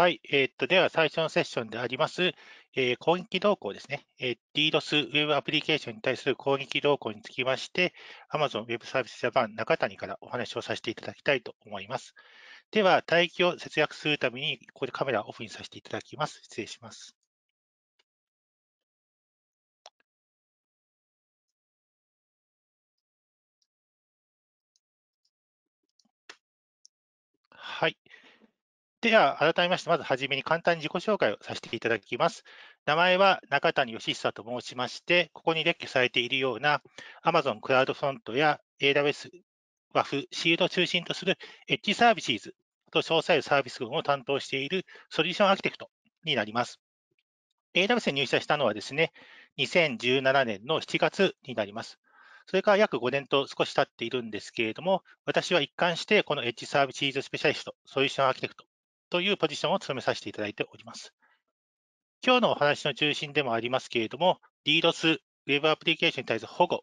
はい、えー、っとでは最初のセッションであります、えー、攻撃動向ですね、えー、DDoS ウェブアプリケーションに対する攻撃動向につきまして、Amazon Web Service Japan 中谷からお話をさせていただきたいと思います。では、待機を節約するために、ここでカメラをオフにさせていただきます。失礼します。では、改めまして、まずはじめに簡単に自己紹介をさせていただきます。名前は中谷義久と申しまして、ここに列挙されているような Amazon クラウドフォントや AWS、和フシールドを中心とするエッジサービスと詳細サービス群を担当しているソリューションアーキテクトになります。AWS に入社したのはですね、2017年の7月になります。それから約5年と少し経っているんですけれども、私は一貫してこのエッジサービススペシャリスト、ソリューションアーキテクトというポジションを務めさせていただいております。今日のお話の中心でもありますけれども、DDoS、Web アプリケーションに対する保護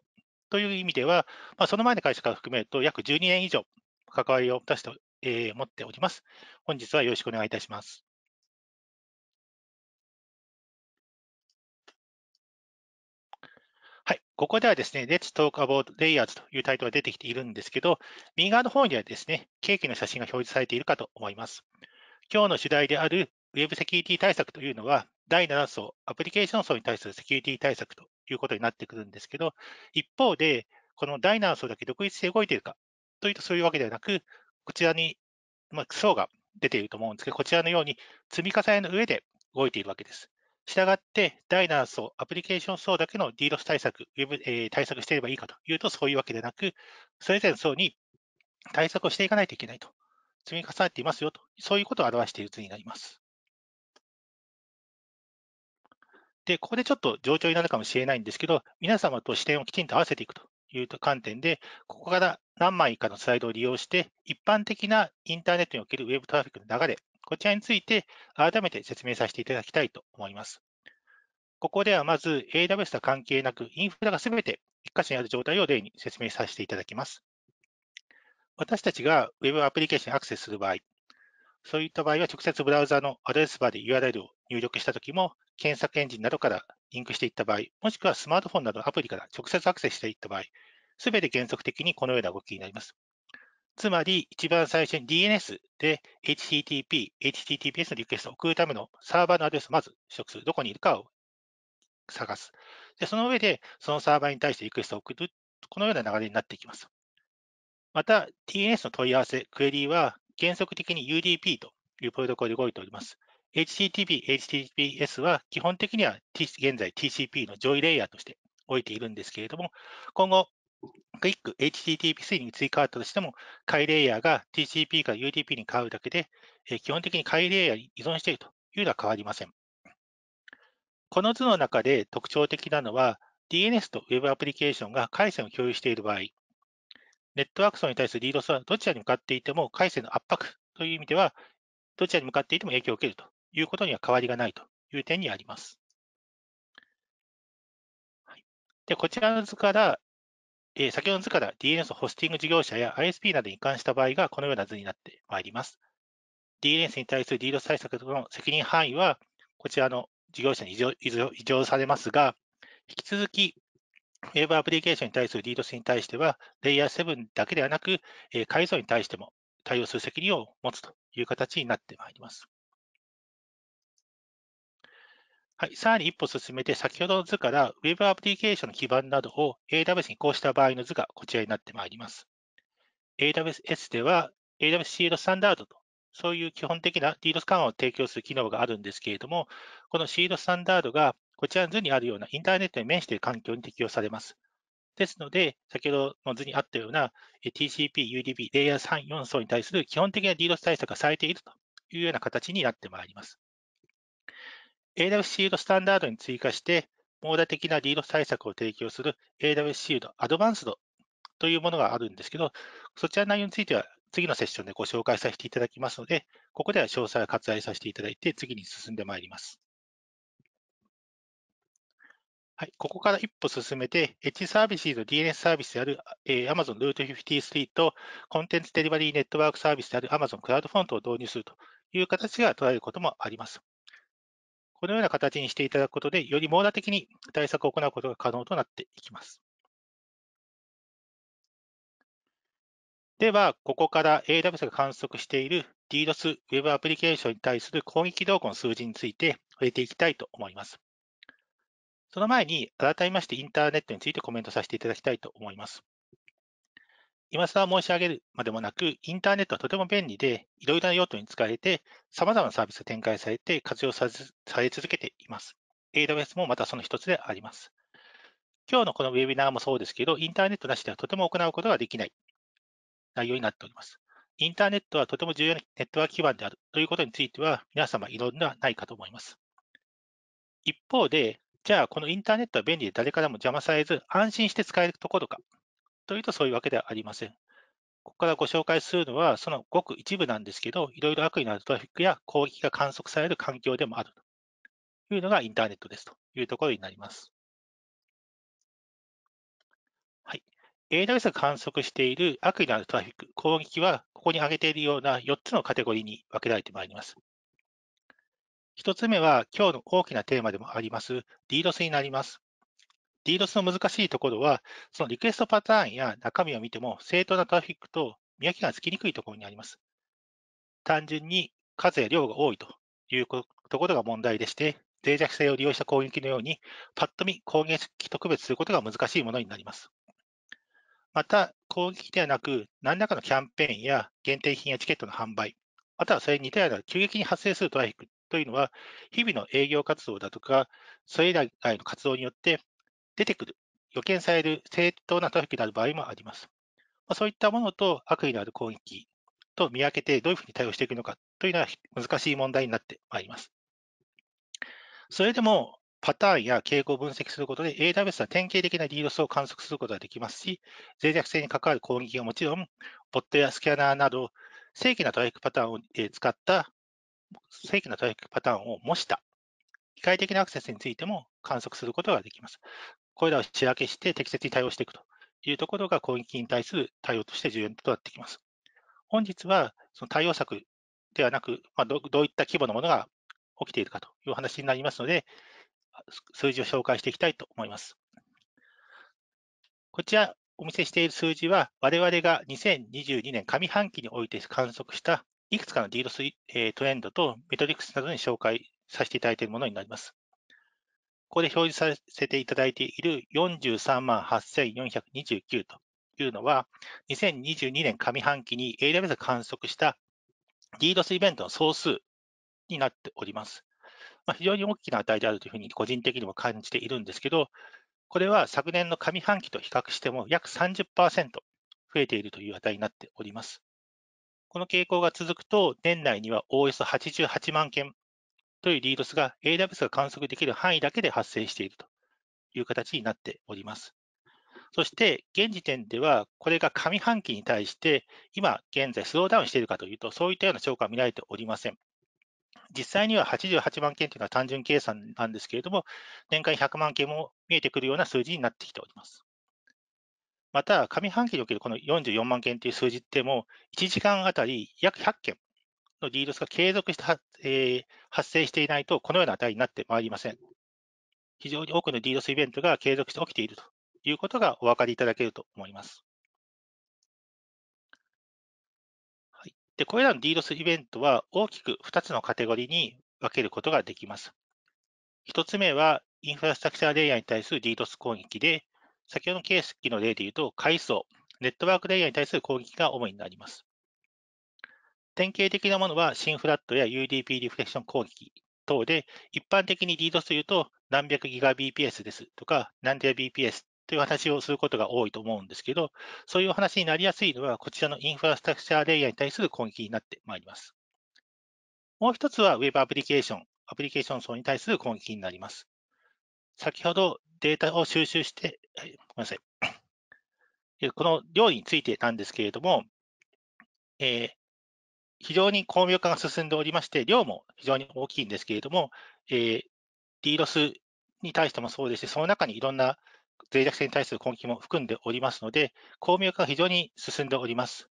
という意味では、まあ、その前の会社から含めると約12年以上関わりを出して、えー、持っております。本日はよろしくお願いいたします。はい、ここではですね、Let's Talk About Layers というタイトルが出てきているんですけど、右側の方にはですね、ケーキの写真が表示されているかと思います。今日の主題である Web セキュリティ対策というのは、第7層、アプリケーション層に対するセキュリティ対策ということになってくるんですけど、一方で、この第7層だけ独立して動いているかというとそういうわけではなく、こちらに、まあ、層が出ていると思うんですけど、こちらのように積み重ねの上で動いているわけです。したがって、第7層、アプリケーション層だけの DDoS 対策、Web、えー、対策していればいいかというと、そういうわけではなく、それぞれの層に対策をしていかないといけないと積み重ねていますよと、そういうことを表している図になります。で、ここでちょっと冗長になるかもしれないんですけど、皆様と視点をきちんと合わせていくという観点で、ここから何枚かのスライドを利用して、一般的なインターネットにおけるウェブトラフィックの流れ、こちらについて改めて説明させていただきたいと思います。ここではまず AWS とは関係なく、インフラがすべて一箇所にある状態を例に説明させていただきます。私たちが Web アプリケーションにアクセスする場合、そういった場合は直接ブラウザのアドレスバーで URL を入力したときも、検索エンジンなどからリンクしていった場合、もしくはスマートフォンなどのアプリから直接アクセスしていった場合、すべて原則的にこのような動きになります。つまり、一番最初に DNS で HTTP、HTTPS のリクエストを送るためのサーバーのアドレスをまず取得する。どこにいるかを探す。でその上で、そのサーバーに対してリクエストを送る。このような流れになっていきます。また、TNS の問い合わせ、クエリは原則的に UDP というプロトコルで動いております。HTTP、HTTPS は基本的には現在 TCP の上位レイヤーとして置いているんですけれども、今後、クイック h t t p 3に追加あったとしても、下レイヤーが TCP から UDP に変わるだけで、基本的に下レイヤーに依存しているというのは変わりません。この図の中で特徴的なのは、DNS と Web アプリケーションが回線を共有している場合、ネットワーク層に対するリードスはどちらに向かっていても回線の圧迫という意味では、どちらに向かっていても影響を受けるということには変わりがないという点にあります。はい、でこちらの図から、えー、先ほどの図から DNS ホスティング事業者や ISP などに移管した場合がこのような図になってまいります。DNS に対する DDoS 対策の責任範囲は、こちらの事業者に移譲されますが、引き続きウェブアプリケーションに対する DDoS に対しては、レイヤー7だけではなく、改造に対しても対応する責任を持つという形になってまいります。はい、さらに一歩進めて、先ほどの図から Web アプリケーションの基盤などを AWS に移行した場合の図がこちらになってまいります。AWS では AWS シードスタンダードと、そういう基本的な DDoS 緩和を提供する機能があるんですけれども、このシードスタンダードがこちらの図にあるようなインターネットに面している環境に適用されます。ですので、先ほどの図にあったような TCP、UDP、レイヤー3、4層に対する基本的な DDoS 対策がされているというような形になってまいります。AWS シールドスタンダードに追加して、網羅的な DDoS 対策を提供する AWS シールドアドバンスドというものがあるんですけど、そちらの内容については次のセッションでご紹介させていただきますので、ここでは詳細を割愛させていただいて、次に進んでまいります。はい、ここから一歩進めて、エッジサービスの DNS サービスである、Amazon Root 53と、コンテンツデリバリーネットワークサービスである Amazon クラウドフォントを導入するという形が捉えることもあります。このような形にしていただくことで、より網羅的に対策を行うことが可能となっていきます。では、ここから AWS が観測している DDoS Web アプリケーションに対する攻撃動向の数字について触れていきたいと思います。その前に、改めましてインターネットについてコメントさせていただきたいと思います。今更申し上げるまでもなく、インターネットはとても便利で、いろいろな用途に使えて、様々なサービスが展開されて、活用され続けています。AWS もまたその一つであります。今日のこのウェビナーもそうですけど、インターネットなしではとても行うことができない内容になっております。インターネットはとても重要なネットワーク基盤であるということについては、皆様いろんなないかと思います。一方で、じゃあ、このインターネットは便利で誰からも邪魔されず、安心して使えるところかというとそういうわけではありません。ここからご紹介するのは、そのごく一部なんですけど、いろいろ悪意のあるトラフィックや攻撃が観測される環境でもあるというのがインターネットですというところになります。はい。AWS が観測している悪意のあるトラフィック、攻撃は、ここに挙げているような4つのカテゴリーに分けられてまいります。1つ目は今日の大きなテーマでもあります DDoS になります。DDoS の難しいところは、そのリクエストパターンや中身を見ても正当なトラフィックと見分けがつきにくいところにあります。単純に数や量が多いというところが問題でして、脆弱性を利用した攻撃のように、パッと見攻撃と区別することが難しいものになります。また、攻撃ではなく、何らかのキャンペーンや限定品やチケットの販売、またはそれに似たような急激に発生するトラフィックというのは、日々の営業活動だとか、それ以外の活動によって出てくる、予見される正当なトラフィックである場合もあります。そういったものと悪意のある攻撃と見分けてどういうふうに対応していくのかというのは難しい問題になってまいります。それでもパターンや傾向を分析することで AWS は典型的な DDoS を観測することができますし、脆弱性に関わる攻撃はもちろん、ボットやスキャナーなど正規なトラフィックパターンを使った正規の取引パターンを模した機械的なアクセスについても観測することができます。これらを仕分けして適切に対応していくというところが攻撃に対する対応として重要となってきます。本日はその対応策ではなく、まあ、どういった規模のものが起きているかという話になりますので、数字を紹介していきたいと思います。こちら、お見せしている数字は、我々が2022年上半期において観測したいくつかの DDoS、トレンドとメトリックスなどに紹介させていただいているものになります。ここで表示させていただいている43万8429というのは、2022年上半期に AWS が観測した DDoS イベントの総数になっております。まあ、非常に大きな値であるというふうに個人的にも感じているんですけど、これは昨年の上半期と比較しても約30%増えているという値になっております。この傾向が続くと、年内にはおおよそ88万件というリードスが AWS が観測できる範囲だけで発生しているという形になっております。そして、現時点では、これが上半期に対して、今現在スローダウンしているかというと、そういったような証拠は見られておりません。実際には88万件というのは単純計算なんですけれども、年間100万件も見えてくるような数字になってきております。また、上半期におけるこの44万件という数字っても、1時間あたり約100件の d ードスが継続して発,、えー、発生していないと、このような値になってまいりません。非常に多くの d ードスイベントが継続して起きているということがお分かりいただけると思います。はい、でこれらの d ードスイベントは大きく2つのカテゴリーに分けることができます。1つ目はインフラスタクチャーレイヤーに対する d ードス攻撃で、先ほどの形式の例で言うと、階層、ネットワークレイヤーに対する攻撃が主になります。典型的なものは、シンフラットや UDP リフレクション攻撃等で、一般的に DDoS というと、何百ギガ BPS ですとか、何で BPS という話をすることが多いと思うんですけど、そういう話になりやすいのは、こちらのインフラスタクチャーレイヤーに対する攻撃になってまいります。もう一つは Web アプリケーション、アプリケーション層に対する攻撃になります。先ほどデータを収集して、はい、ごめんなさい。この量についてなんですけれども、えー、非常に巧妙化が進んでおりまして、量も非常に大きいんですけれども、えー、DDoS に対してもそうですし、その中にいろんな脆弱性に対する根気も含んでおりますので、巧妙化が非常に進んでおります。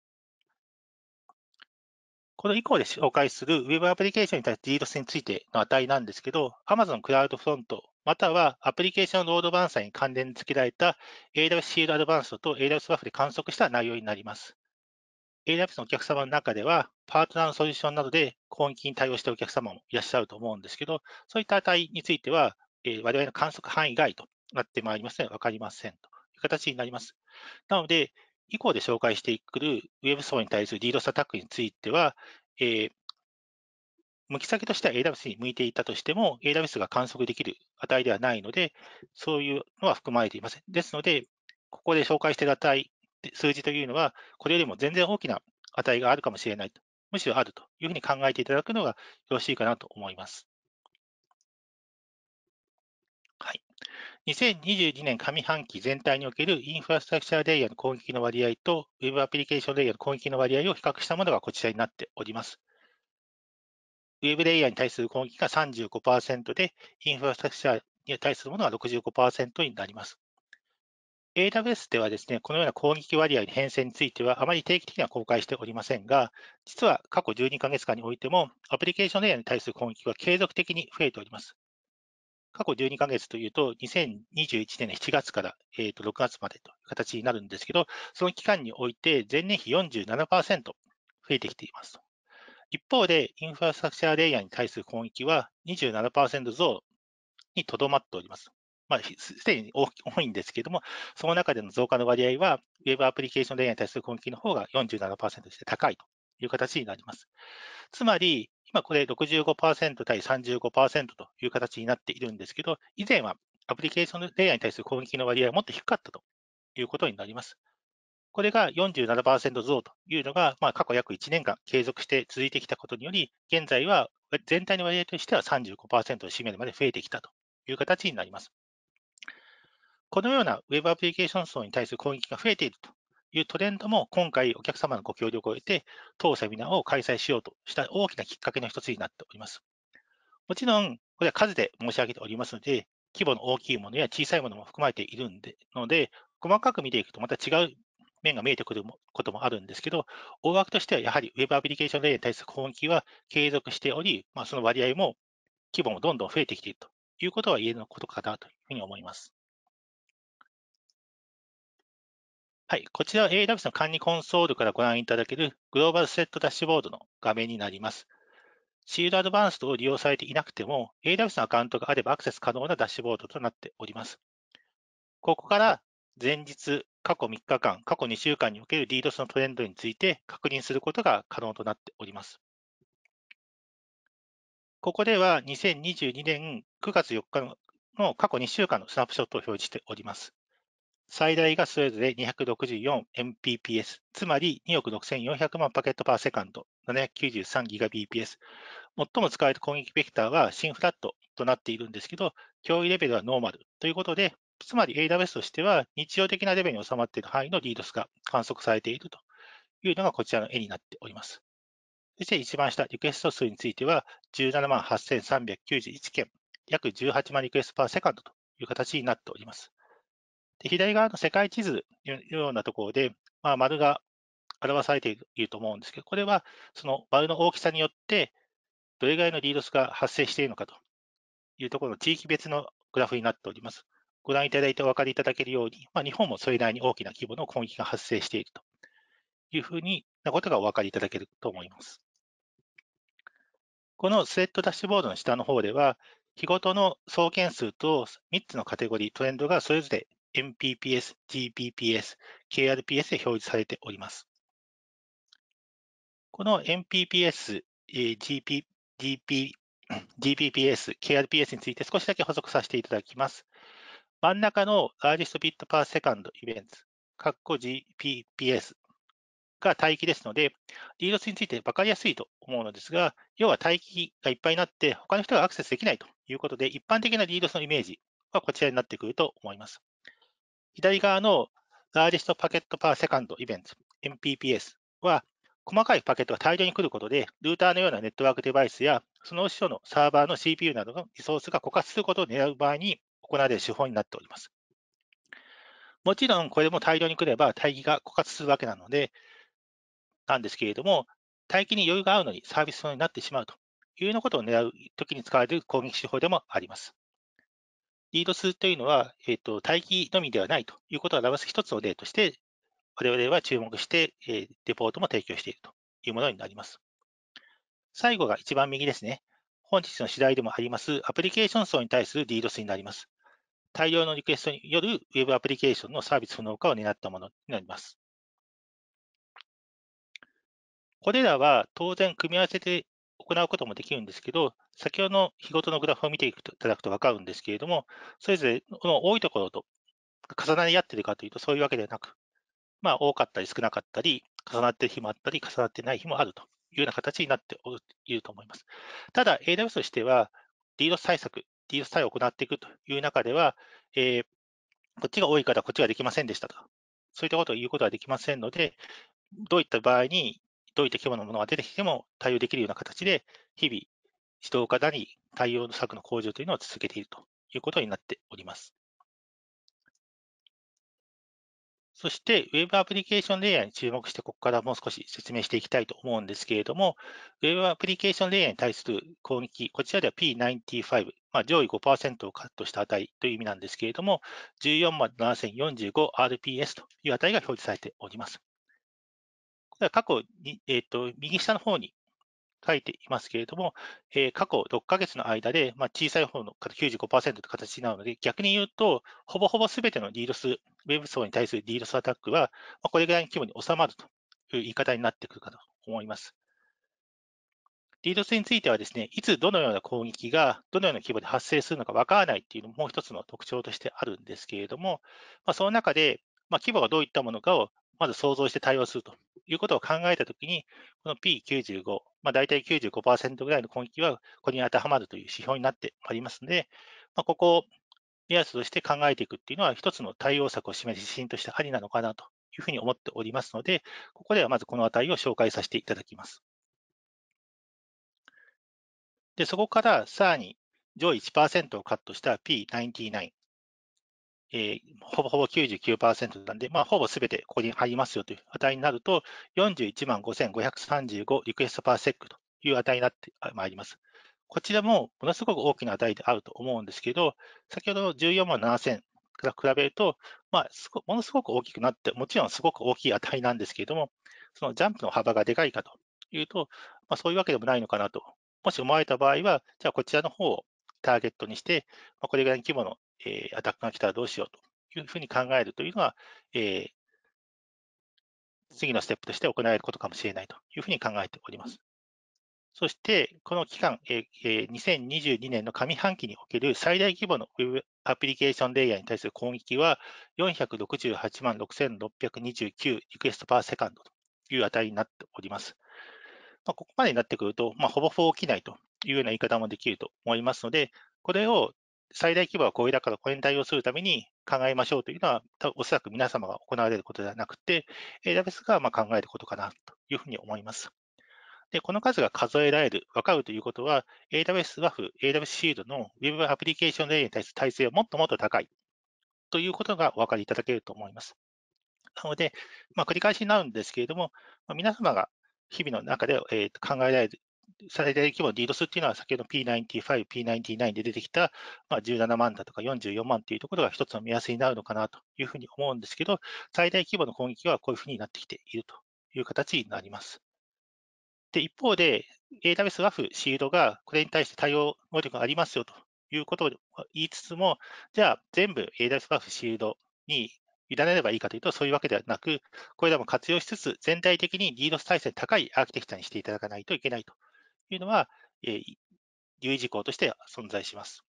この以降で紹介する Web アプリケーションに対する DDoS についての値なんですけど、Amazon クラウドフロントまたはアプリケーションロードバンサーに関連付けられた AWS シールドアドバンストと AWS バフで観測した内容になります。AWS のお客様の中では、パートナーのソリューションなどで攻撃に対応しているお客様もいらっしゃると思うんですけど、そういった値については、え我々の観測範囲外となってまいりますので、分かりませんという形になります。なので、以降で紹介してくる Web 層に対する DDoS アタックについては、え向き先としては AWS に向いていたとしても、AWS が観測できる値ではないので、そういうのは含まれていません。ですので、ここで紹介している値、数字というのは、これよりも全然大きな値があるかもしれないと、むしろあるというふうに考えていただくのがよろしいかなと思います。はい、2022年上半期全体におけるインフラストラクチャーレイヤーの攻撃の割合と、Web アプリケーションレイヤーの攻撃の割合を比較したものがこちらになっております。ウェブレイヤーに対する攻撃が35%で、インフラスタクチャーに対するものは65%になります。AWS ではですね、このような攻撃割合の変遷については、あまり定期的には公開しておりませんが、実は過去12ヶ月間においても、アプリケーションレイヤーに対する攻撃は継続的に増えております。過去12ヶ月というと、2021年の7月から、えと6月までという形になるんですけど、その期間において、前年比47%増えてきています。一方で、インフラスタクチャーレイヤーに対する攻撃は27%増にとどまっております。まあ、すでに多いんですけれども、その中での増加の割合は、ウェブアプリケーションレイヤーに対する攻撃の方が47%として高いという形になります。つまり、今これ65%対35%という形になっているんですけど、以前はアプリケーションレイヤーに対する攻撃の割合はもっと低かったということになります。これが47%増というのが、まあ、過去約1年間継続して続いてきたことにより、現在は全体の割合としては35%を占めるまで増えてきたという形になります。このような Web アプリケーション層に対する攻撃が増えているというトレンドも、今回お客様のご協力を得て、当セミナーを開催しようとした大きなきっかけの一つになっております。もちろん、これは数で申し上げておりますので、規模の大きいものや小さいものも含まれているので、細かく見ていくとまた違う面が見えてくることもあるんですけど、大枠としてはやはり Web アプリケーションレイヤーに対する攻撃は継続しており、まあ、その割合も規模もどんどん増えてきているということは言えることかなというふうに思います。はい、こちらは AWS の管理コンソールからご覧いただけるグローバルセットダッシュボードの画面になります。シールアドバンストを利用されていなくても、AWS のアカウントがあればアクセス可能なダッシュボードとなっております。ここから前日、過去3日間、過去2週間における DDoS のトレンドについて確認することが可能となっております。ここでは2022年9月4日の過去2週間のスナップショットを表示しております。最大がそれぞれ 264Mbps、つまり2億6400万パケットパーセカンド、793GBps。最も使われた攻撃ベクターは新フラットとなっているんですけど、脅威レベルはノーマルということで、つまり AWS としては日常的なレベルに収まっている範囲の DDoS が観測されているというのがこちらの絵になっております。そして一番下、リクエスト数については17万8391件、約18万リクエストパーセカンドという形になっております。で左側の世界地図のようなところで、まあ、丸が表されていると思うんですけど、これはその丸の大きさによって、どれぐらいの DDoS が発生しているのかというところの地域別のグラフになっております。ご覧いただいてお分かりいただけるように、まあ、日本もそれなりに大きな規模の攻撃が発生しているというふうなことがお分かりいただけると思います。このスレッドダッシュボードの下の方では、日ごとの総件数と3つのカテゴリー、トレンドがそれぞれ MPPS、GPPS、KRPS で表示されております。この MPPS、GP、GP、GPPS、KRPS について少しだけ補足させていただきます。真ん中のアーリストビットパーセカンドイベント、カッコ GPPS が待機ですので、リードスについて分かりやすいと思うのですが、要は待機がいっぱいになって、他の人がアクセスできないということで、一般的なリードスのイメージはこちらになってくると思います。左側のラージストパケットパーセカンドイベント、MPPS は、細かいパケットが大量に来ることで、ルーターのようなネットワークデバイスや、その後ろのサーバーの CPU などのリソースが枯渇することを狙う場合に、行われる手法になっております。もちろん、これも大量に来れば、待機が枯渇するわけなので、なんですけれども、待機に余裕があるのにサービスになってしまうというようなことを狙うときに使われる攻撃手法でもあります。リード数というのは、えーと、待機のみではないということを表す一つの例として、我々は注目して、えー、レポートも提供しているというものになります。最後が一番右ですね。本日の次第でもありますアプリケーション層に対する DDoS になります。大量のリクエストによる Web アプリケーションのサービス不能化を担ったものになります。これらは当然組み合わせて行うこともできるんですけど、先ほどの日ごとのグラフを見ていただくと分かるんですけれども、それぞれの多いところと重なり合っているかというと、そういうわけではなく、まあ、多かったり少なかったり、重なっている日もあったり、重なってない日もあるというような形になっていると思います。ただ、AWS としては、DDoS 対策ィースタイルを行っていくという中では、えー、こっちが多いからこっちができませんでしたとか、そういったことを言うことはできませんので、どういった場合にどういった規模のものが出てきても対応できるような形で、日々、指導課に対応策の向上というのを続けているということになっております。そして Web アプリケーションレイヤーに注目して、ここからもう少し説明していきたいと思うんですけれども、Web アプリケーションレイヤーに対する攻撃、こちらでは P95、まあ、上位5%をカットした値という意味なんですけれども、147,045RPS という値が表示されております。これは過去に、えーと右下の方に書いていますけれども、えー、過去6ヶ月の間で、まあ、小さい方の95%という形なので、逆に言うと、ほぼほぼすべての DDoS、ウェブ層に対する DDoS アタックは、まあ、これぐらいの規模に収まるという言い方になってくるかと思います。DDoS についてはですね、いつどのような攻撃がどのような規模で発生するのかわからないっていうのももう一つの特徴としてあるんですけれども、まあ、その中で、まあ、規模がどういったものかをまず想像して対応するということを考えたときに、この P95、まあ、大体95%ぐらいの根気はこれに当てはまるという指標になっておりますので、まあ、ここを目安として考えていくっていうのは、一つの対応策を示す指針としてありなのかなというふうに思っておりますので、ここではまずこの値を紹介させていただきます。でそこからさらに上位1%をカットした P99、えー、ほぼほぼ99%なんで、まあ、ほぼすべてここに入りますよという値になると、41万5535リクエストパーセックという値になってまいります。こちらもものすごく大きな値であると思うんですけど、先ほどの14万7000から比べると、まあ、ものすごく大きくなって、もちろんすごく大きい値なんですけれども、そのジャンプの幅がでかいかというと、まあ、そういうわけでもないのかなと。もし思われた場合は、じゃあこちらの方をターゲットにして、まあ、これぐらいの規模のえー、アタックが来たらどうしようというふうに考えるというのは、えー、次のステップとして行われることかもしれないというふうに考えております。そして、この期間、えー、2022年の上半期における最大規模の Web アプリケーションレイヤーに対する攻撃は468万6629リクエストパーセカンドという値になっております。まあ、ここまでになってくると、まあ、ほぼほぼ起きないというような言い方もできると思いますので、これを最大規模はこれだからこれに対応するために考えましょうというのは、おそらく皆様が行われることではなくて、AWS がま考えることかなというふうに思います。で、この数が数えられる、わかるということは、AWS WAF、AWS シールドの Web アプリケーションレイヤーに対する耐性はもっともっと高いということがお分かりいただけると思います。なので、まあ、繰り返しになるんですけれども、ま皆様が日々の中で、考えられる最大規模の DDoS っていうのは、先ほど P95、P99 で出てきた、まあ、17万だとか44万っていうところが一つの目安になるのかなというふうに思うんですけど、最大規模の攻撃はこういうふうになってきているという形になります。で、一方で、AWS WAF シールドがこれに対して対応能力がありますよということを言いつつも、じゃあ全部 AWS WAF シールドに委ねればいいかというと、そういうわけではなく、これらも活用しつつ、全体的に DDoS 体制高いアーキテクチャにしていただかないといけないというのは、え留意事項として存在します。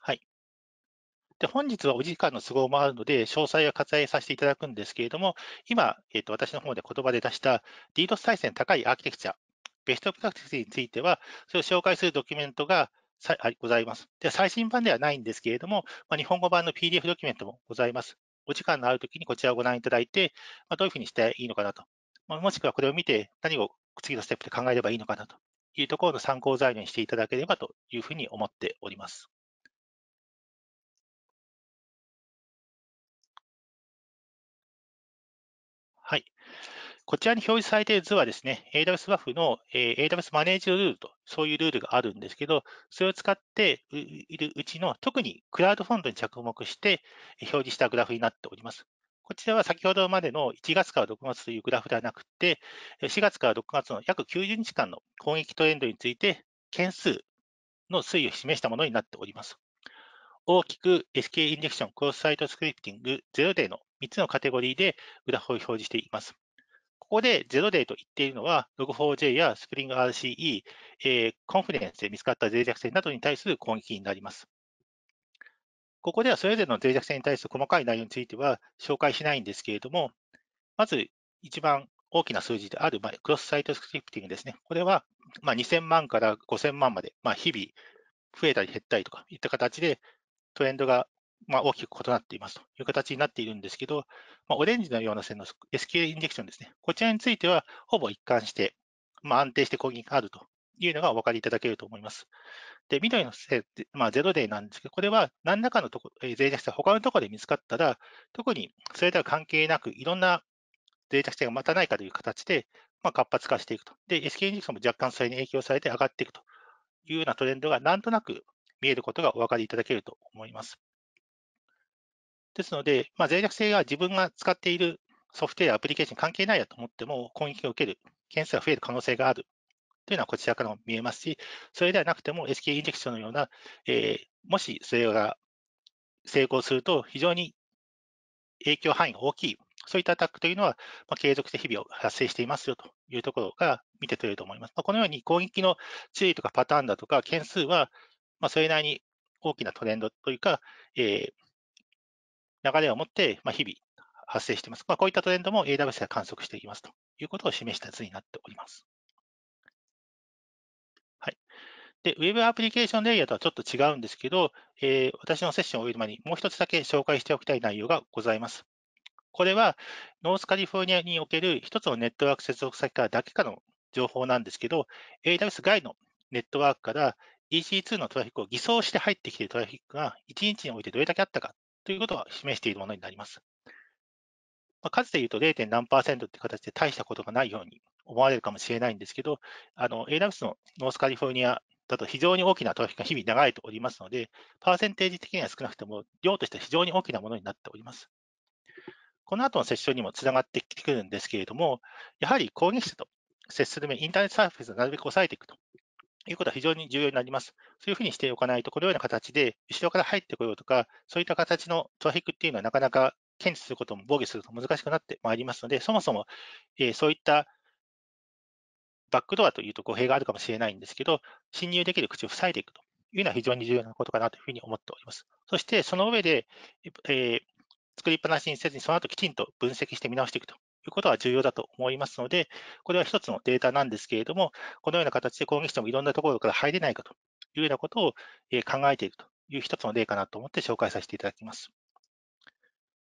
はい。で本日はお時間の都合もあるので、詳細は割愛させていただくんですけれども、今、えー、と私の方で言葉で出した DDoS 対戦高いアーキテクチャ、ベストプラクティスについては、それを紹介するドキュメントがございます。で最新版ではないんですけれども、まあ、日本語版の PDF ドキュメントもございます。お時間のあるときにこちらをご覧いただいて、まあ、どういうふうにしていいのかなともしくはこれを見て何を次のステップで考えればいいのかなというところの参考材料にしていただければというふうに思っております。はい。こちらに表示されている図はですね、AWS バフの、AWS マネージルールと、そういうルールがあるんですけど、それを使っているうちの、特にクラウドフォンドに着目して表示したグラフになっております。こちらは先ほどまでの1月から6月というグラフではなくて、4月から6月の約90日間の攻撃トレンドについて、件数の推移を示したものになっております。大きく SK インジェクション、クロスサイトスクリプティング、ゼロデーの3つのカテゴリーでグラフを表示しています。ここでゼロデーと言っているのは、Log4j や SpringRCE、えー、コンフィデンスで見つかった脆弱性などに対する攻撃になります。ここではそれぞれの脆弱性に対する細かい内容については紹介しないんですけれども、まず一番大きな数字である、クロスサイトスクリプティングですね。これは、2000万から5000万まで、まあ、日々増えたり減ったりとかいった形でトレンドが大きく異なっていますという形になっているんですけど、オレンジのような線の SQL インジェクションですね。こちらについてはほぼ一貫して、まあ、安定して攻撃があるというのがお分かりいただけると思います。で、緑の線って、まあ、ゼロデーなんですけど、これは何らかのとこ、え脆弱性、他のところで見つかったら、特にそれでは関係なく、いろんな脆弱性がまたないかという形で、まあ、活発化していくと。で、SK インデクも若干それに影響されて上がっていくというようなトレンドがなんとなく見えることがお分かりいただけると思います。ですので、まあ、脆弱性が自分が使っているソフトウェア、アプリケーション関係ないやと思っても攻撃を受ける件数が増える可能性があるというのはこちらからも見えますし、それではなくても SK インジェクションのような、えー、もしそれが成功すると非常に影響範囲が大きい、そういったアタックというのは、まあ、継続して日々発生していますよというところが見て取れると思います。まあ、このように攻撃の注意とかパターンだとか件数は、まあ、それなりに大きなトレンドというか、えー、流れを持って、まあ、日々発生しています。まあ、こういったトレンドも AWS が観測していますということを示した図になっております。で、ウェブアプリケーションレイヤーとはちょっと違うんですけど、えー、私のセッションを終える前にもう一つだけ紹介しておきたい内容がございます。これは、ノースカリフォルニアにおける一つのネットワーク接続先からだけかの情報なんですけど、AWS 外のネットワークから EC2 のトラフィックを偽装して入ってきているトラフィックが1日においてどれだけあったかということを示しているものになります。まあ、かつて言うと 0. 何パーセントって形で大したことがないように思われるかもしれないんですけど、あの AWS のノースカリフォルニアだと非常に大きな投資が日々流れておりますので、パーセンテージ的には少なくとも量として非常に大きなものになっております。この後のセッションにもつながってくるんですけれども、やはり攻撃者と接する面、インターネットサーフェスをなるべく抑えていくということは非常に重要になります。そういうふうにしておかないと、このような形で後ろから入ってこようとか、そういった形のトラフィックっていうのはなかなか検知することも防御すると難しくなってまいりますので、そもそも、えー、そういったバックドアというと語弊があるかもしれないんですけど、侵入できる口を塞いでいくというのは非常に重要なことかなというふうに思っております。そして、その上で、えー、作りっぱなしにせずに、その後きちんと分析して見直していくということは重要だと思いますので、これは一つのデータなんですけれども、このような形で攻撃してもいろんなところから入れないかというようなことを考えているという一つの例かなと思って紹介させていただきます。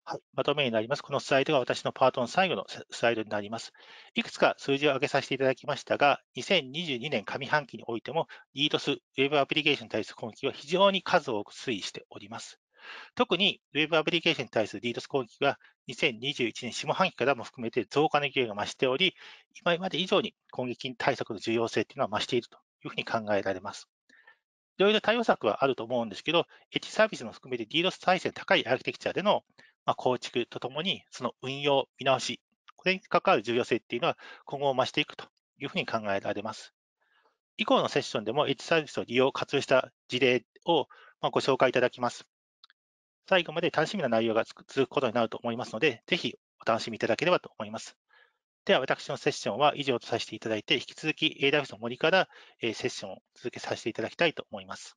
はい、まとめになります。このスライドが私のパートの最後のスライドになります。いくつか数字を上げさせていただきましたが、2022年上半期においても、DDoS、Web アプリケーションに対する攻撃は非常に数多く推移しております。特に Web アプリケーションに対する DDoS 攻撃は2021年下半期からも含めて増加の勢いが増しており、今まで以上に攻撃対策の重要性というのは増しているというふうに考えられます。いろいろ対応策はあると思うんですけど、エッジサービスも含めて DDoS 制の高いアーキテクチャでのま構築とともに、その運用、見直し、これに関わる重要性っていうのは今後増していくというふうに考えられます。以降のセッションでも H サービスを利用、活用した事例をご紹介いただきます。最後まで楽しみな内容が続くことになると思いますので、ぜひお楽しみいただければと思います。では、私のセッションは以上とさせていただいて、引き続き AWS の森からセッションを続けさせていただきたいと思います。